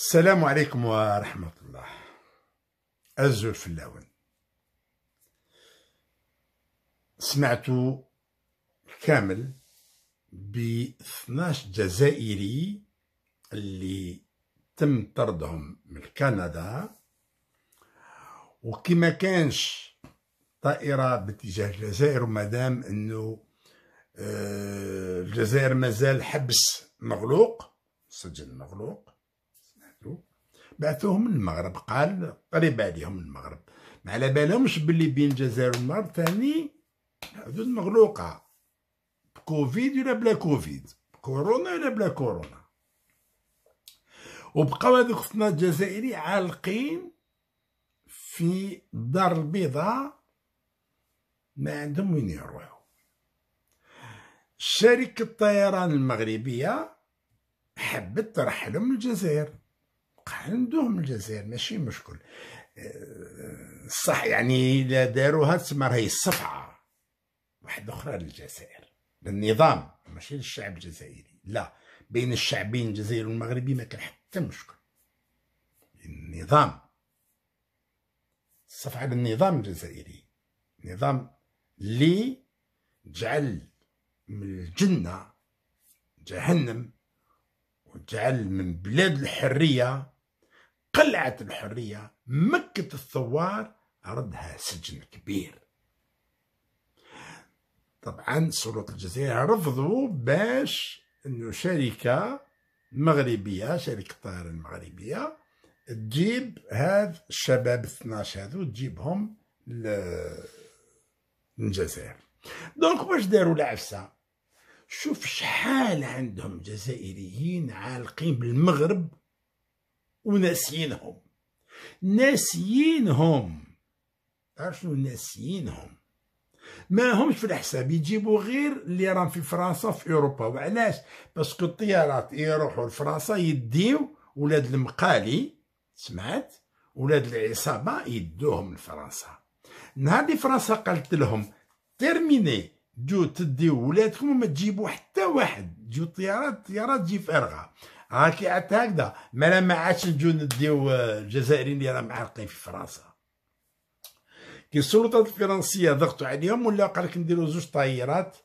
السلام عليكم ورحمة الله أزول في اللون سمعت كامل ب 12 جزائري اللي تم طردهم من كندا وكما كانش طائرة باتجاه الجزائر ومادام انه آه، الجزائر مازال حبس مغلوق سجن مغلوق بعثوهم للمغرب قال قريب عليهم المغرب ما على بالهمش باللي بين الجزائر والمغرب ثاني حدود مغلوقه بكوفيد ولا بلا كوفيد كورونا ولا بلا كورونا وبقاو هذوك الصناعه الجزائري عالقين في الدار البيضاء ما عندهم وين يروحوا شركه الطيران المغربيه حبت ترحلهم للجزائر عندهم الجزائر ماشي مشكل صح يعني الا داروها تسمى راهي صفعه واحد اخرى للجزائر للنظام ماشي للشعب الجزائري لا بين الشعبين الجزائري والمغربي ما كان حتى مشكل النظام الصفعه للنظام الجزائري نظام لي جعل من الجنه جهنم وجعل من بلاد الحريه قلعة الحرية مكة الثوار ردها سجن كبير طبعا سلطة الجزائر رفضوا باش انه شركة مغربية شركة الطيران المغربية تجيب هاد الشباب 12 هذو تجيبهم للجزائر دونك واش داروا العفسة شوف شحال عندهم جزائريين عالقين بالمغرب وناسيينهم ناسيينهم تعرف شنو ناسيينهم ما همش في الحساب يجيبوا غير اللي راهم في فرنسا في اوروبا وعلاش باسكو الطيارات يروحوا لفرنسا يديو ولاد المقالي سمعت ولاد العصابه يدوهم لفرنسا نهار اللي فرنسا قالت لهم تيرميني جو تديو ولادكم وما تجيبوا حتى واحد جو الطيارات الطيارات تجي فارغه هاكي عاد هكذا ما ما عادش نجو نديو الجزائريين آه، اللي راهم معرقين في فرنسا كي السلطات الفرنسيه ضغطوا عليهم ولا قال لك زوج طيارات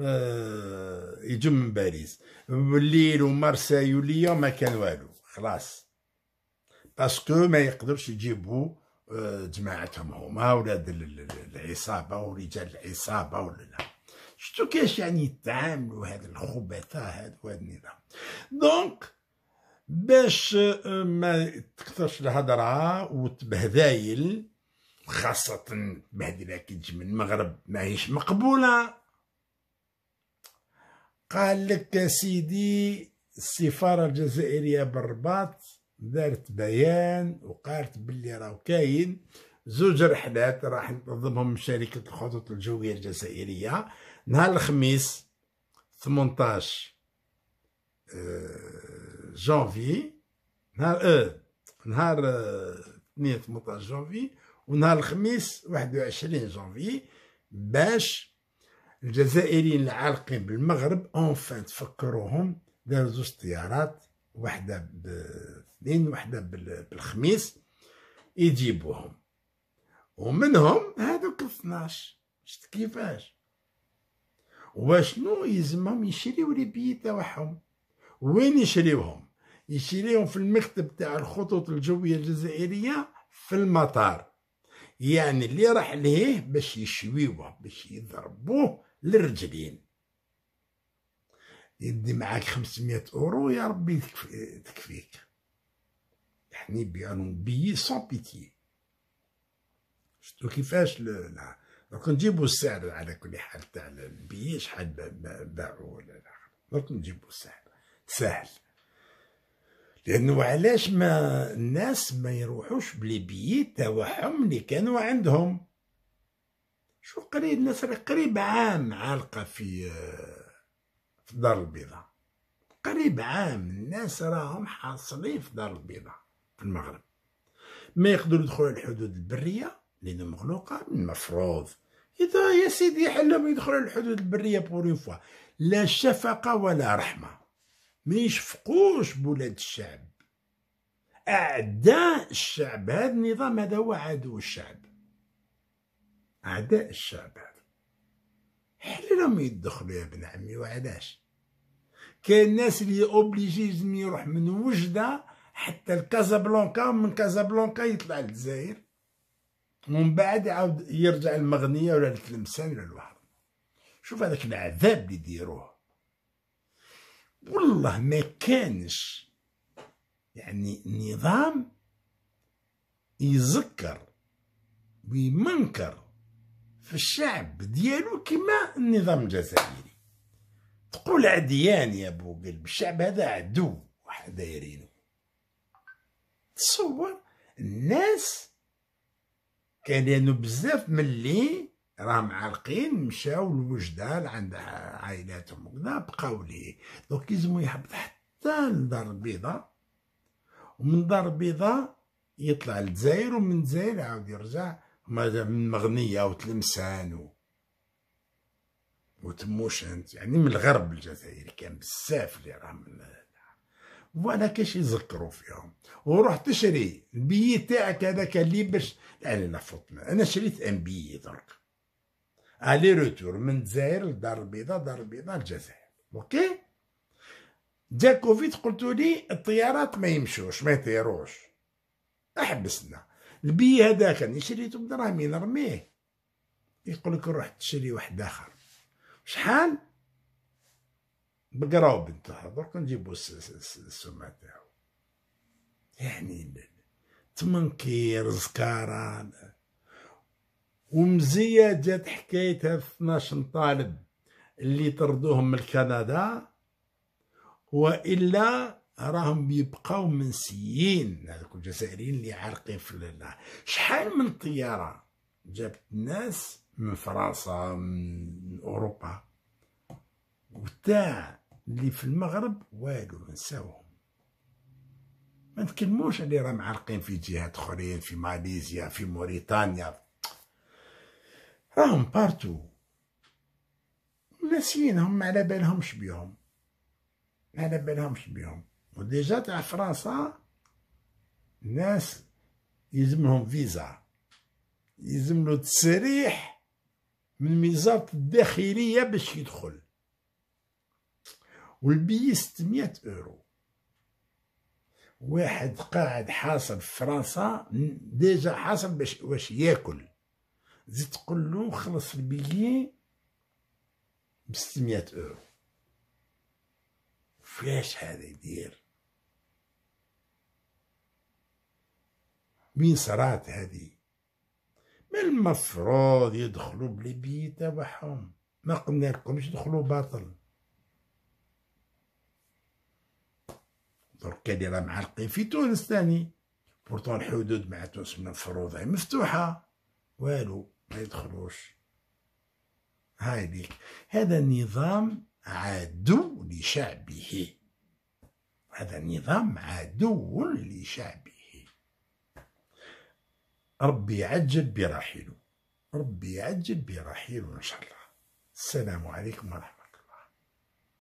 آه يجوا من باريس الليل ومارساي وليا ما كان والو خلاص باسكو ما يقدرش يجيبوا آه، جماعتهم هما ولاد العصابه ورجال العصابه ولا لا شتو كاش يعني يتعاملوا هاد الخبثاء هاد وهاد النظام دونك باش آه، ما تكثرش الهضره وتبهذايل خاصة بهذه كي تجي من المغرب ماهيش مقبولة قال لك سيدي السفارة الجزائرية بالرباط دارت بيان وقالت باللي راهو كاين زوج رحلات راح تنظمهم شركة الخطوط الجوية الجزائرية نهار الخميس 18 آه، جانفي نهار اه نهار 2 18 جانفي ونهار الخميس 21 جانفي باش الجزائريين العالقين بالمغرب اونفان تفكروهم داروا زوج طيارات واحده بالاثنين واحده بالخميس يجيبوهم ومنهم هذوك 12 شفت كيفاش واشنو يلزمهم يشريو لي تاعهم وين يشريوهم يشريوهم في المكتب تاع الخطوط الجوية الجزائرية في المطار يعني اللي راح ليه باش يشويوه باش يضربوه للرجلين يدي معاك 500 اورو يا ربي تكفيك يعني بيانون بيي سون بيتي شفتو كيفاش لا دونك نجيبوا السعر على كل حال تاع البيي شحال باعوا ولا لا دونك نجيبوا السعر سهل لانه علاش ما الناس ما يروحوش بيي تاعهم اللي كانوا عندهم شو قريب الناس قريب عام عالقه في في الدار البيضاء قريب عام الناس راهم حاصلين في دار البيضاء في المغرب ما يقدروا يدخلوا الحدود البريه لأنه مخلوقة من المفروض إذا يا سيدي حلم يدخلوا الحدود البرية بور فوا لا شفقة ولا رحمة ما يشفقوش بولاد الشعب أعداء الشعب هذا النظام هذا هو عدو الشعب أعداء الشعب هذا حلم يدخلوا يا ابن عمي وعلاش كاين الناس اللي اوبليجي يروح من وجده حتى لكازابلانكا من كازابلانكا يطلع للجزائر ومن بعد يعاود يرجع المغنيه ولا التلمسان ولا الوحر شوف هذاك العذاب اللي يديروه والله ما كانش يعني نظام يذكر ويمنكر في الشعب ديالو كما النظام الجزائري تقول عديان يا ابو قلب الشعب هذا عدو وحدايرينو تصور الناس كانوا بزاف ملي راه معلقين مشاو لوجده عند عائلاتهم وكذا بقاو ليه دونك يلزمو يهبط حتى لدار البيضاء ومن دار البيضاء يطلع لدزاير ومن دزاير عاود يرجع من مغنية وتلمسان و... وتموشنت يعني من الغرب الجزائري كان بزاف اللي راه من ولا كاش يذكروا فيهم وروح تشري البيي تاعك هذاك اللي باش يعني نفطنا انا شريت ان بيي درك الي روتور من الجزائر للدار البيضاء دار البيضاء الجزائر اوكي جا كوفيد قلت لي الطيارات ما يمشوش ما يطيروش احبسنا البي هذاك اللي شريته بدراهمي نرميه يقول لك روح تشري واحد اخر شحال بقراو بنت درك نجيبو السمعة تاعو يعني تمنكير زكاران ومزية جات حكايتها في 12 طالب اللي طردوهم من كندا والا راهم يبقاو منسيين هذوك الجزائريين اللي عارقين في الله شحال من طياره جابت الناس من فرنسا من اوروبا وتاع اللي في المغرب والو نساوهم ما نتكلموش اللي راه معرقين في جهات اخرين في ماليزيا في موريتانيا راهم بارتو ناسيينهم ما على بالهمش بيهم ما على بالهمش بيهم وديجا تاع فرنسا ناس يلزمهم فيزا يلزم له تسريح من وزاره الداخليه باش يدخل والبي 600 اورو واحد قاعد حاصل في فرنسا ديجا حاصل باش واش ياكل زيد تقول له خلص البيي ب 600 اورو فاش هذا يدير وين صرات هذه ما المفروض يدخلوا بلي بيي تاعهم ما قلنا لكمش يدخلوا باطل دركا دايره راه القي في تونس ثاني بورتو الحدود مع تونس مفروضه مفتوحه والو ما يدخلوش هاي ديك هذا النظام عدو لشعبه هذا النظام عدو لشعبه ربي يعجل برحيله ربي يعجل برحيله ان شاء الله السلام عليكم ورحمه